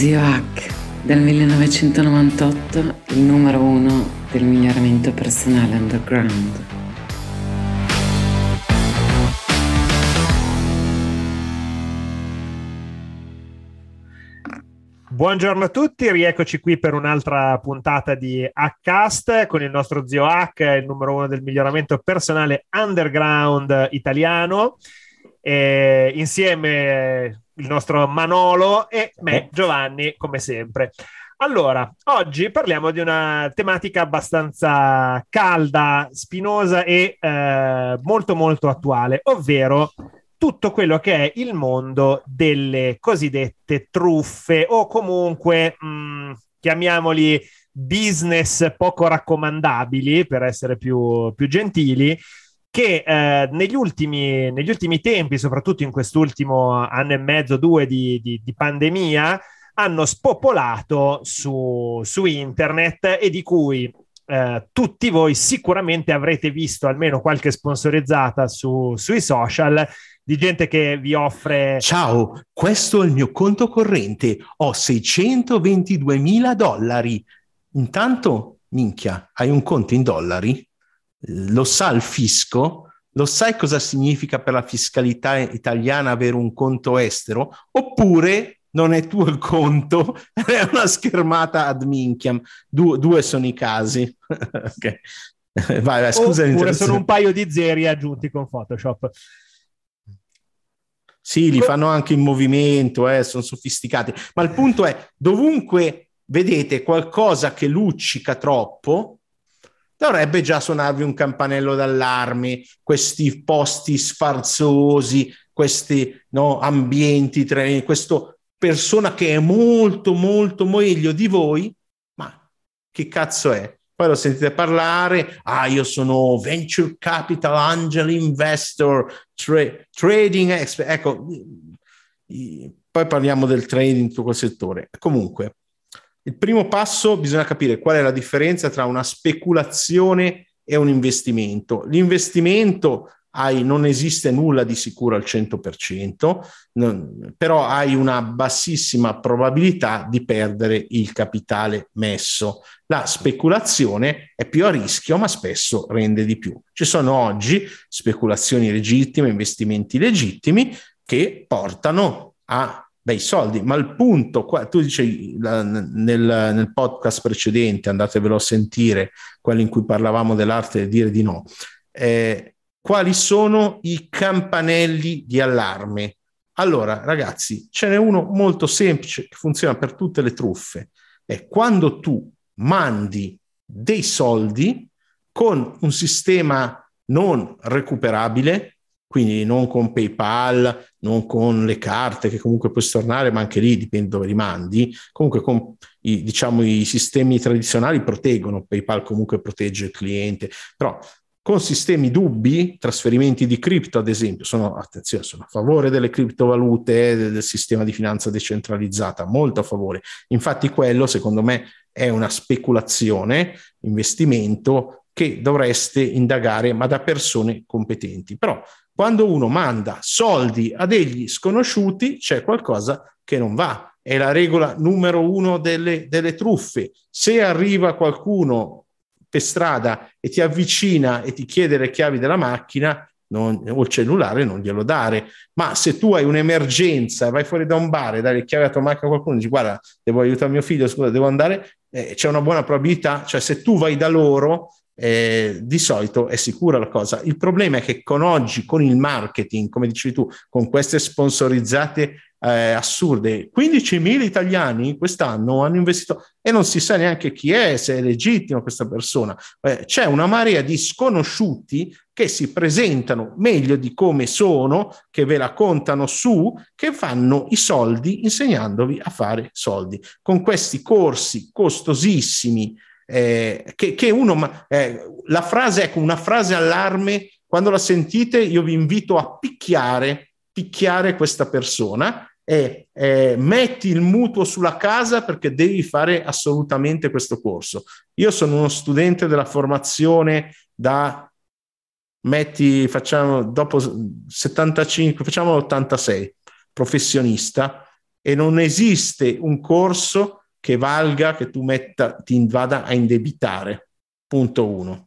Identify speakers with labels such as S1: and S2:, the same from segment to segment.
S1: Zio Hack del 1998, il numero uno del miglioramento personale underground.
S2: Buongiorno a tutti, rieccoci qui per un'altra puntata di Hackcast con il nostro zio Hack, il numero uno del miglioramento personale underground italiano. E insieme il nostro Manolo e me, eh. Giovanni, come sempre. Allora, oggi parliamo di una tematica abbastanza calda, spinosa e eh, molto molto attuale, ovvero tutto quello che è il mondo delle cosiddette truffe o comunque mh, mm, chiamiamoli business poco raccomandabili, per essere più, più gentili, che eh, negli, ultimi, negli, ultimi, tempi, soprattutto in quest'ultimo anno e mezzo, due di, di, di pandemia, hanno spopolato su, su, internet e di cui eh, tutti voi sicuramente avrete visto almeno qualche sponsorizzata su, sui social di gente che vi offre... Ciao, questo è il mio conto corrente, ho 622 mila
S1: dollari. Intanto, minchia, hai un conto in dollari? lo sa il fisco? Lo sai cosa significa per la fiscalità italiana avere un conto estero? Oppure non è tuo il conto, è una schermata ad minchiam. Du- due sono i casi. okay. vai, vai, scusa Oppure sono un
S2: paio di zeri aggiunti con Photoshop.
S1: Sì, li fanno anche in movimento, eh, sono sofisticati. Ma il punto è, dovunque vedete qualcosa che luccica troppo, dovrebbe già suonarvi un campanello d'allarme, questi posti sfarzosi, questi no, ambienti, treni, questa persona che è molto, molto meglio di voi, ma che cazzo è? Poi lo sentite parlare, ah io sono venture capital, angel investor, tra- trading expert, ecco, poi parliamo del trading in tutto quel settore. Comunque, il primo passo bisogna capire qual è la differenza tra una speculazione e un investimento. L'investimento hai, non esiste nulla di sicuro al 100%, però hai una bassissima probabilità di perdere il capitale messo. La speculazione è più a rischio, ma spesso rende di più. Ci sono oggi speculazioni legittime, investimenti legittimi che portano a dai soldi, ma il punto qua, tu dicevi nel, nel, podcast precedente, andatevelo a sentire, quello in cui parlavamo dell'arte del dire di no, eh, quali sono i campanelli di allarme? Allora, ragazzi, ce n'è uno molto semplice che funziona per tutte le truffe. È quando tu mandi dei soldi con un sistema non recuperabile, quindi non con PayPal, non con le carte che comunque puoi stornare, ma anche lì dipende dove rimandi, Comunque con i, diciamo, i sistemi tradizionali proteggono, PayPal comunque protegge il cliente, però con sistemi dubbi, trasferimenti di cripto ad esempio, sono, attenzione, sono a favore delle criptovalute, del, del sistema di finanza decentralizzata, molto a favore. Infatti quello secondo me è una speculazione, investimento che dovreste indagare, ma da persone competenti. Però quando uno manda soldi a degli sconosciuti, c'è qualcosa che non va. È la regola numero uno delle, delle truffe. Se arriva qualcuno per strada e ti avvicina e ti chiede le chiavi della macchina, non, o il cellulare non glielo dare. Ma se tu hai un'emergenza, vai fuori da un bar e dai le chiavi a tua macchina a qualcuno e dici guarda, devo aiutare mio figlio, scusa, devo andare, eh, c'è una buona probabilità, cioè se tu vai da loro eh, di solito è sicura la cosa. Il problema è che con oggi, con il marketing, come dicevi tu, con queste sponsorizzate eh, assurde, 15.000 italiani quest'anno hanno investito e non si sa neanche chi è, se è legittima questa persona. Eh, c'è una marea di sconosciuti che si presentano meglio di come sono, che ve la contano su, che fanno i soldi insegnandovi a fare soldi. Con questi corsi costosissimi, eh, che, che, uno, eh, la frase, ecco, una frase allarme, quando la sentite io vi invito a picchiare, picchiare questa persona e eh, metti il mutuo sulla casa perché devi fare assolutamente questo corso. Io sono uno studente della formazione da metti, facciamo dopo 75, facciamo 86, professionista, e non esiste un corso che valga che tu metta, ti vada a indebitare. Punto uno.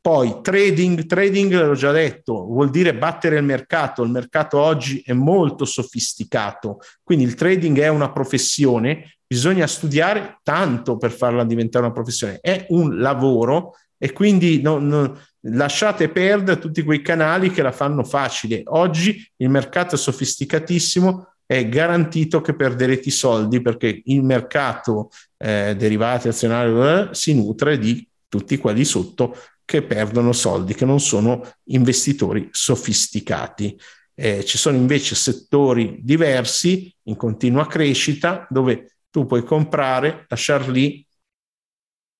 S1: Poi trading, trading l'ho già detto, vuol dire battere il mercato. Il mercato oggi è molto sofisticato, quindi il trading è una professione, bisogna studiare tanto per farla diventare una professione, è un lavoro e quindi non, non, lasciate perdere tutti quei canali che la fanno facile. Oggi il mercato è sofisticatissimo, è garantito che perderete i soldi perché il mercato eh, derivati azionari si nutre di tutti quelli sotto che perdono soldi, che non sono investitori sofisticati. Eh, ci sono invece settori diversi in continua crescita dove tu puoi comprare, lasciar lì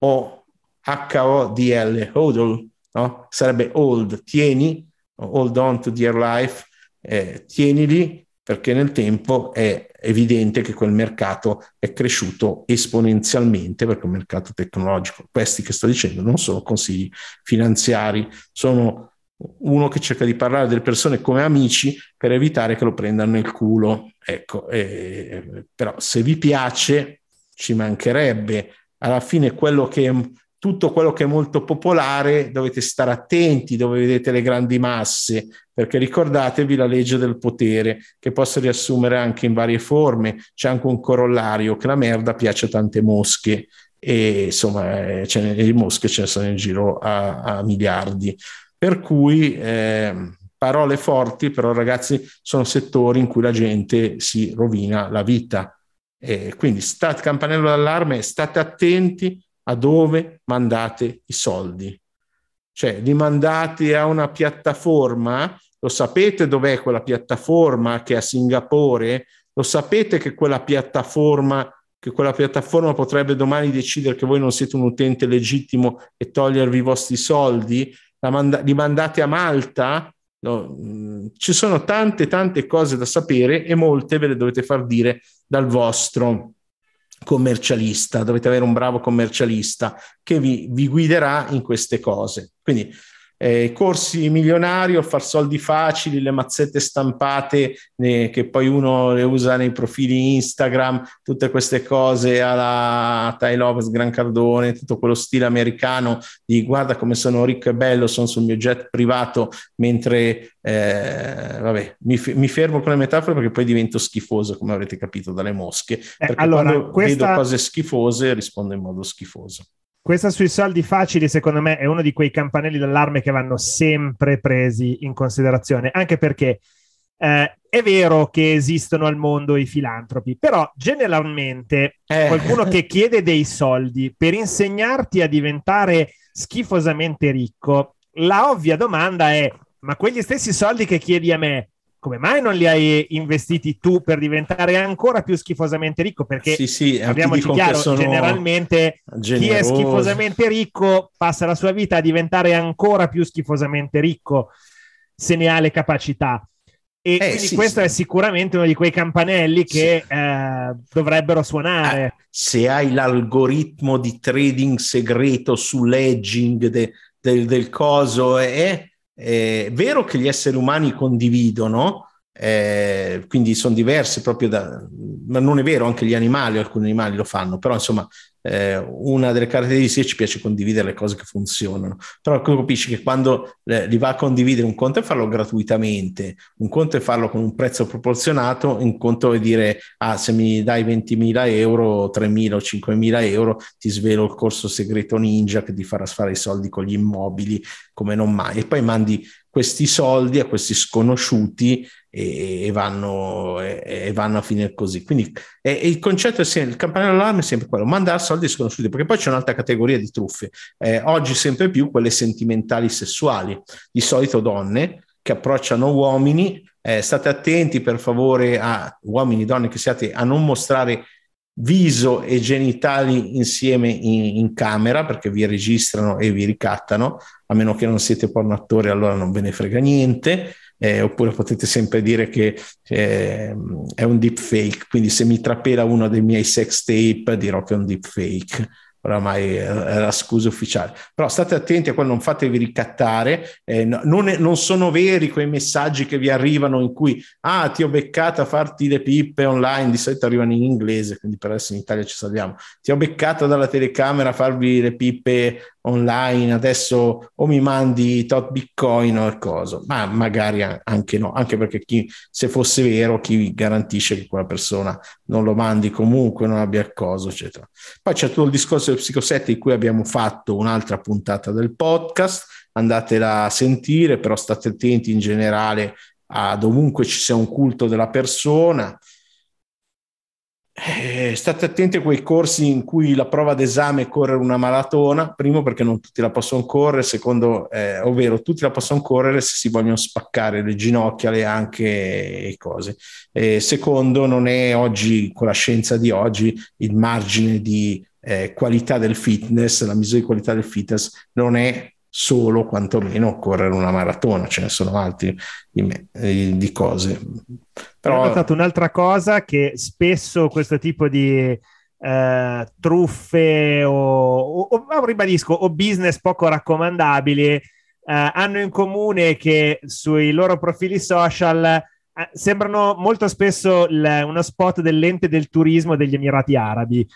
S1: o HODL, HODL, no? sarebbe hold, tieni, hold on to dear life, eh, tienili perché nel tempo è evidente che quel mercato è cresciuto esponenzialmente perché è un mercato tecnologico. Questi che sto dicendo non sono consigli finanziari, sono uno che cerca di parlare delle persone come amici per evitare che lo prendano il culo. Ecco, eh, però se vi piace ci mancherebbe. Alla fine quello che tutto quello che è molto popolare dovete stare attenti dove vedete le grandi masse, perché ricordatevi la legge del potere che posso riassumere anche in varie forme. C'è anche un corollario che la merda piace a tante mosche e insomma eh, ce ne, mosche ce ne sono in giro a, a miliardi. Per cui eh, parole forti, però ragazzi sono settori in cui la gente si rovina la vita. Eh, quindi state campanello d'allarme, state attenti a dove mandate i soldi. Cioè li mandate a una piattaforma, lo sapete dov'è quella piattaforma che è a Singapore, lo sapete che quella piattaforma che quella piattaforma potrebbe domani decidere che voi non siete un utente legittimo e togliervi i vostri soldi, manda- li mandate a Malta. No, mm, ci sono tante tante cose da sapere e molte ve le dovete far dire dal vostro commercialista, dovete avere un bravo commercialista che vi, vi guiderà in queste cose. Quindi eh, corsi milionari o far soldi facili, le mazzette stampate eh, che poi uno le usa nei profili Instagram, tutte queste cose alla Ty Lopez, Gran Cardone, tutto quello stile americano di guarda come sono ricco e bello, sono sul mio jet privato mentre eh, vabbè, mi, f- mi, fermo con le metafore perché poi divento schifoso, come avrete capito dalle mosche. Eh, allora, questa... vedo cose schifose rispondo in modo schifoso.
S2: Questa sui soldi facili, secondo me, è uno di quei campanelli d'allarme che vanno sempre presi in considerazione, anche perché eh, è vero che esistono al mondo i filantropi, però generalmente eh. qualcuno che chiede dei soldi per insegnarti a diventare schifosamente ricco, la ovvia domanda è: ma quegli stessi soldi che chiedi a me come mai non li hai investiti tu per diventare ancora più schifosamente ricco? Perché sì, sì, abbiamoci chiaro, generalmente generosi. chi è schifosamente ricco passa la sua vita a diventare ancora più schifosamente ricco se ne ha le capacità. E eh, quindi sì, questo sì. è sicuramente uno di quei campanelli che sì. eh, dovrebbero suonare. Ah,
S1: se hai l'algoritmo di trading segreto sull'edging de, de, del coso, eh, eh è vero che gli esseri umani condividono, eh, quindi sono diverse proprio da... ma non è vero, anche gli animali, alcuni animali lo fanno, però insomma eh, una delle caratteristiche ci piace condividere le cose che funzionano, però capisci che quando eh, li va a condividere un conto è farlo gratuitamente, un conto è farlo con un prezzo proporzionato, un conto è dire ah se mi dai 20.000 euro, 3.000 o 5.000 euro ti svelo il corso segreto ninja che ti farà fare i soldi con gli immobili come non mai e poi mandi questi soldi a questi sconosciuti e, e, vanno, e, e, vanno, a finire così. Quindi e, il concetto è sempre, il campanello allarme è sempre quello, mandare soldi sconosciuti, perché poi c'è un'altra categoria di truffe, eh, oggi sempre più quelle sentimentali sessuali, di solito donne che approcciano uomini, eh, state attenti per favore a uomini e donne che siate a non mostrare viso e genitali insieme in, in, camera perché vi registrano e vi ricattano, a meno che non siete porno attore allora non ve ne frega niente eh, oppure potete sempre dire che eh, è un deepfake, quindi se mi trapela uno dei miei sex tape dirò che è un deepfake oramai eh, è la scusa ufficiale. Però state attenti a quello, non fatevi ricattare, eh, non, è, non, sono veri quei messaggi che vi arrivano in cui ah ti ho beccato a farti le pippe online, di solito arrivano in inglese, quindi per adesso in Italia ci salviamo, ti ho beccato dalla telecamera a farvi le pippe online, adesso o mi mandi tot bitcoin o il coso, ma magari anche no, anche perché chi, se fosse vero chi garantisce che quella persona non lo mandi comunque, non abbia il coso, eccetera. Poi c'è tutto il discorso Psicoset di cui abbiamo fatto un'altra puntata del podcast, andatela a sentire, però state attenti in generale a dovunque ci sia un culto della persona. Eh, state attenti a quei corsi in cui la prova d'esame è correre una maratona, primo perché non tutti la possono correre, secondo, eh, ovvero tutti la possono correre se si vogliono spaccare le ginocchia, le anche e cose. Eh, secondo, non è oggi, con la scienza di oggi, il margine di eh, qualità del fitness, la misura di qualità del fitness non è solo quantomeno correre una maratona, ce ne sono altri di, me, eh, di cose. Però... Ho notato
S2: un'altra cosa che spesso questo tipo di eh, truffe o, o, o, ribadisco, o business poco raccomandabili eh, hanno in comune che sui loro profili social eh, sembrano molto spesso l- uno spot dell'ente del turismo degli Emirati Arabi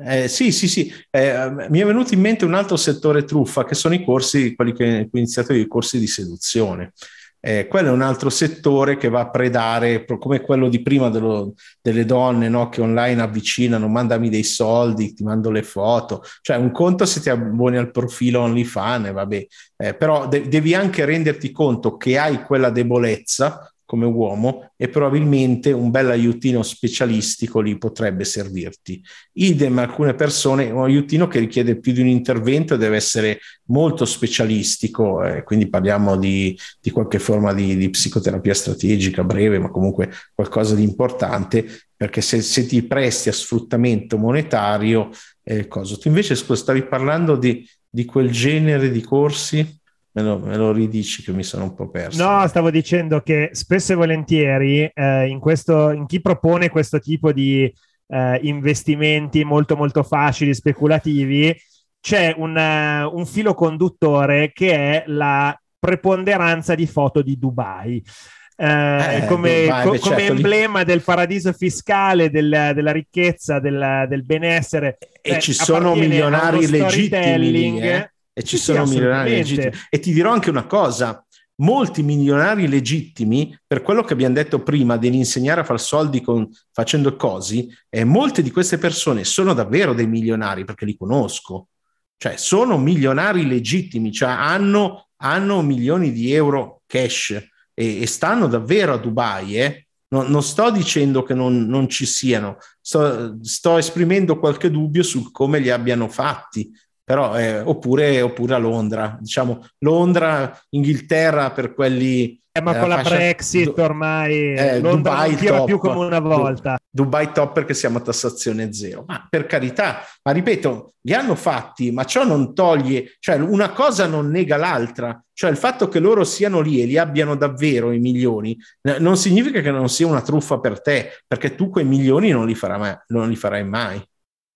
S1: eh, sì, sì, sì. Eh, mi è venuto in mente un altro settore truffa che sono i corsi, quelli che ho iniziato i corsi di seduzione. Eh, quello è un altro settore che va a predare, come quello di prima dello, delle donne no? che online avvicinano, mandami dei soldi, ti mando le foto. Cioè, un conto se ti abboni al profilo OnlyFans, eh, vabbè, eh, però de- devi anche renderti conto che hai quella debolezza come uomo e probabilmente un bel aiutino specialistico lì potrebbe servirti. Idem alcune persone, un aiutino che richiede più di un intervento deve essere molto specialistico, eh, quindi parliamo di, di qualche forma di, di, psicoterapia strategica breve, ma comunque qualcosa di importante, perché se, se ti presti a sfruttamento monetario è eh, il Tu invece stavi parlando di, di quel genere di corsi? Me lo, me lo, ridici che mi sono un po' perso.
S2: No, stavo dicendo che spesso e volentieri eh, in, questo, in, chi propone questo tipo di eh, investimenti molto molto facili, speculativi, c'è un, uh, un filo conduttore che è la preponderanza di foto di Dubai. Eh, eh come, Dubai, co- certo, come certo, emblema lì... del paradiso fiscale, della, della ricchezza, della, del benessere. E eh, ci sono milionari legittimi. Lì, eh? e ci sì, sono sì, milionari legittimi.
S1: E ti dirò anche una cosa, molti milionari legittimi, per quello che abbiamo detto prima insegnare a far soldi con, facendo cose, eh, molte di queste persone sono davvero dei milionari perché li conosco, cioè sono milionari legittimi, cioè hanno, hanno milioni di euro cash e, e stanno davvero a Dubai. Eh. Non, non, sto dicendo che non, non ci siano, sto, sto esprimendo qualche dubbio su come li abbiano fatti però, eh, oppure, oppure, a Londra, diciamo Londra, Inghilterra per quelli... Eh, ma eh, con la Brexit
S2: du- ormai eh, Londra Dubai non top, più come una volta.
S1: Du- Dubai top perché siamo a tassazione zero, ma per carità, ma ripeto, li hanno fatti, ma ciò non toglie, cioè una cosa non nega l'altra, cioè il fatto che loro siano lì e li abbiano davvero i milioni, non significa che non sia una truffa per te, perché tu quei milioni non li, farà mai, non li farai mai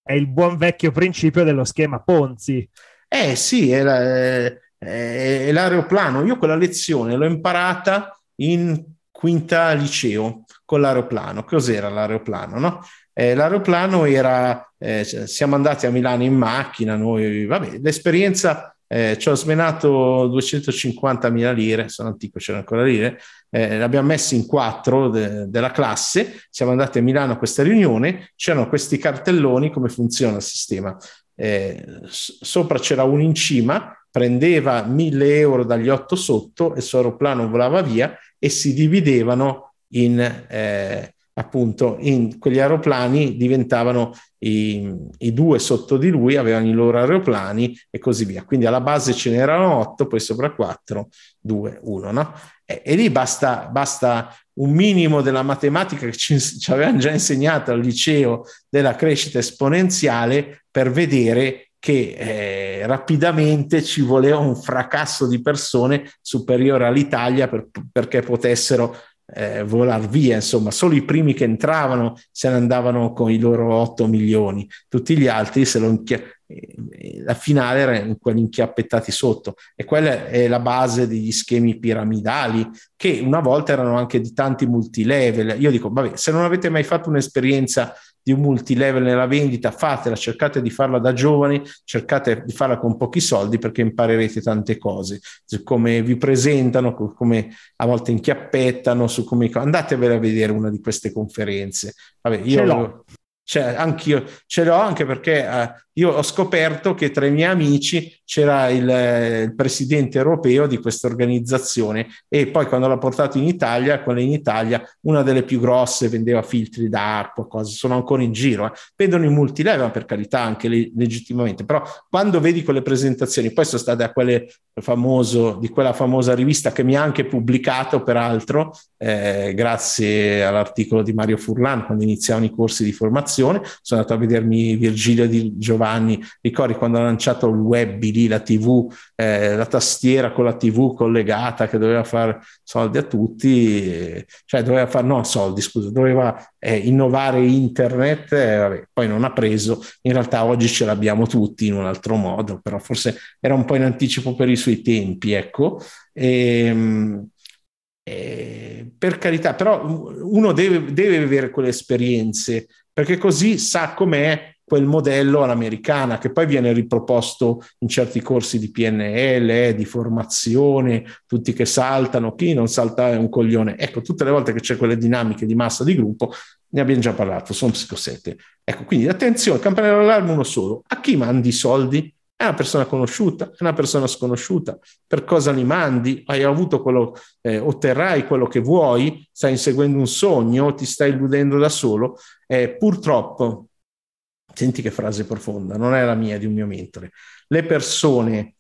S2: è il buon vecchio principio dello schema Ponzi. Eh sì, è, la, è,
S1: è l'aeroplano. Io quella lezione l'ho imparata in quinta liceo con l'aeroplano. Cos'era l'aeroplano? No? Eh, l'aeroplano era, eh, siamo andati a Milano in macchina, noi, vabbè, l'esperienza eh, ci ho smenato 250.000 lire, sono antico, c'erano ancora lire, eh, l'abbiamo messo in quattro de- della classe, siamo andati a Milano a questa riunione, c'erano questi cartelloni, come funziona il sistema. Eh, sopra c'era uno in cima, prendeva 1000 euro dagli otto sotto, il suo aeroplano volava via e si dividevano in eh, appunto in quegli aeroplani diventavano i, i, due sotto di lui avevano i loro aeroplani e così via. Quindi alla base ce n'erano otto, poi sopra quattro, due, uno, no? E, e lì basta, basta, un minimo della matematica che ci, ci avevano già insegnato al liceo della crescita esponenziale per vedere che eh, rapidamente ci voleva un fracasso di persone superiore all'Italia per, perché potessero eh, volare via, insomma, solo i primi che entravano se ne andavano con i loro 8 milioni, tutti gli altri se lo inchia- eh, la finale era quelli inchiappettati sotto e quella è la base degli schemi piramidali che una volta erano anche di tanti multilevel. Io dico, vabbè, se non avete mai fatto un'esperienza di un multilevel nella vendita, fatela, cercate di farla da giovani, cercate di farla con pochi soldi perché imparerete tante cose, su come vi presentano, come a volte inchiappettano, su come andatevela a vedere una di queste conferenze. Vabbè, io cioè, anch'io ce l'ho anche perché eh, io ho scoperto che tra i miei amici c'era il, eh, il presidente europeo di questa organizzazione e poi quando l'ha portato in Italia, quella in Italia, una delle più grosse vendeva filtri d'acqua, cose, sono ancora in giro, eh. vedono in multileva per carità anche le, legittimamente, però quando vedi quelle presentazioni, poi sono state a quelle famoso, di quella famosa rivista che mi ha anche pubblicato peraltro, eh, grazie all'articolo di Mario Furlan quando iniziavano i corsi di formazione, formazione, sono andato a vedermi Virgilio Di Giovanni, ricordi quando ha lanciato il web lì, la tv, eh, la tastiera con la tv collegata che doveva fare soldi a tutti, eh, cioè doveva fare, no soldi scusa, doveva eh, innovare internet, eh, vabbè, poi non ha preso, in realtà oggi ce l'abbiamo tutti in un altro modo, però forse era un po' in anticipo per i suoi tempi, ecco. E, ehm, eh, per carità, però mm, uno deve, deve avere quelle esperienze perché così sa com'è quel modello all'americana che poi viene riproposto in certi corsi di PNL, eh, di formazione, tutti che saltano, chi non salta è un coglione. Ecco, tutte le volte che c'è quelle dinamiche di massa di gruppo, ne abbiamo già parlato, sono psicosette. Ecco, quindi attenzione, campanello d'allarme uno solo. A chi mandi i soldi? È una persona conosciuta, è una persona sconosciuta. Per cosa li mandi? Hai avuto quello, eh, otterrai quello che vuoi? Stai inseguendo un sogno? Ti stai illudendo da solo? Eh, purtroppo, senti che frase profonda, non è la mia, di un mio mentore. Le persone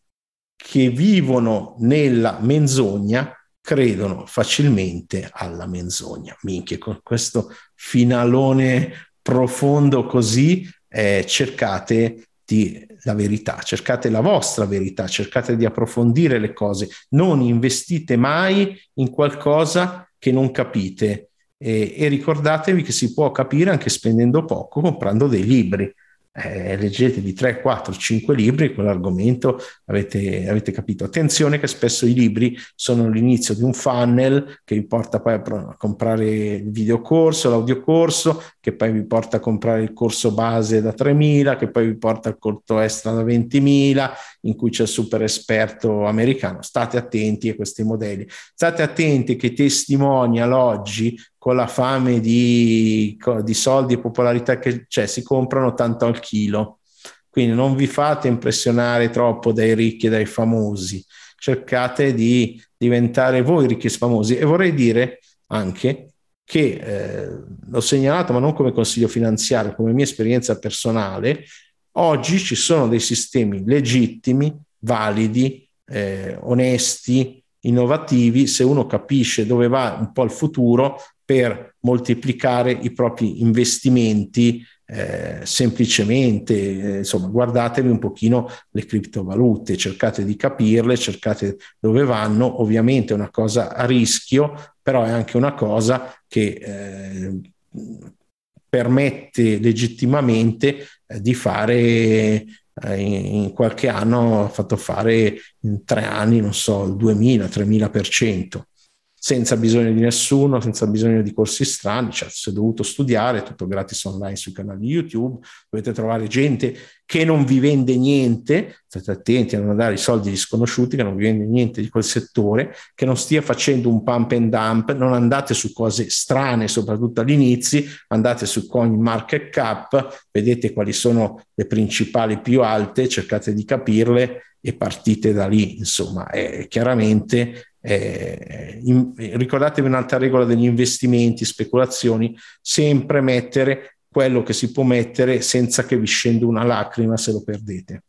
S1: che vivono nella menzogna credono facilmente alla menzogna. Minchia, con questo finalone profondo così eh, cercate di la verità, cercate la vostra verità, cercate di approfondire le cose, non investite mai in qualcosa che non capite e, e ricordatevi che si può capire anche spendendo poco comprando dei libri eh, leggetevi 3, 4, 5 libri, quell'argomento avete, avete, capito. Attenzione che spesso i libri sono l'inizio di un funnel che vi porta poi a, comprare il videocorso, l'audiocorso, che poi vi porta a comprare il corso base da 3.000, che poi vi porta al corso extra da 20.000, in cui c'è il super esperto americano. State attenti a questi modelli. State attenti che i testimonial oggi con la fame di, di soldi e popolarità che c'è, cioè, si comprano tanto al chilo. Quindi non vi fate impressionare troppo dai ricchi e dai famosi, cercate di diventare voi ricchi e famosi. E vorrei dire anche che eh, l'ho segnalato, ma non come consiglio finanziario, come mia esperienza personale, oggi ci sono dei sistemi legittimi, validi, eh, onesti, innovativi, se uno capisce dove va un po' il futuro, per moltiplicare i propri investimenti eh, semplicemente, eh, insomma, guardatevi un pochino le criptovalute, cercate di capirle, cercate dove vanno, ovviamente è una cosa a rischio, però è anche una cosa che eh, permette legittimamente eh, di fare eh, in qualche anno ha fatto fare in tre anni, non so, il 2000-3000% senza bisogno di nessuno, senza bisogno di corsi strani, cioè se dovuto studiare, tutto gratis online sui canali YouTube, dovete trovare gente che non vi vende niente, state attenti a non dare i soldi agli sconosciuti, che non vi vende niente di quel settore, che non stia facendo un pump and dump, non andate su cose strane, soprattutto all'inizio, andate su coin market cap, vedete quali sono le principali più alte, cercate di capirle e partite da lì, insomma, è chiaramente eh, in, ricordatevi un'altra regola degli investimenti, speculazioni, sempre mettere quello che si può mettere senza che vi scenda una lacrima se lo perdete.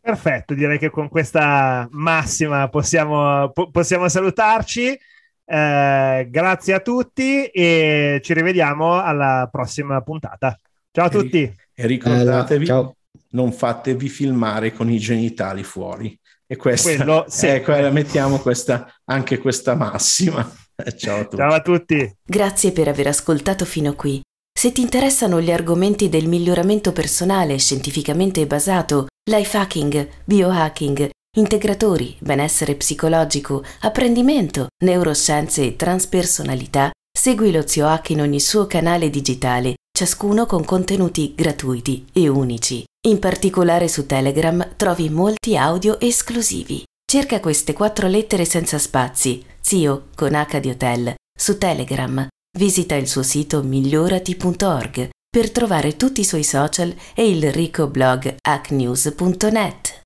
S2: Perfetto, direi che con questa massima possiamo, po- possiamo salutarci. Eh, grazie a tutti e ci rivediamo alla prossima puntata. Ciao a tutti.
S1: E ricordatevi, eh, non fatevi filmare con i genitali fuori. E questa, Quello, sì. eh, quella, mettiamo questa, anche questa massima. Ciao a, Ciao
S2: a tutti. Grazie per aver ascoltato fino qui. Se ti interessano gli argomenti del miglioramento personale scientificamente basato, life hacking, biohacking, integratori, benessere psicologico, apprendimento, neuroscienze e transpersonalità, segui lo zio Hack in ogni suo canale digitale ciascuno con contenuti gratuiti e unici. In particolare su Telegram trovi molti audio esclusivi. Cerca queste quattro lettere senza spazi, zio con H di hotel, su Telegram. Visita il suo sito migliorati.org per trovare tutti i suoi social e il ricco blog hacknews.net.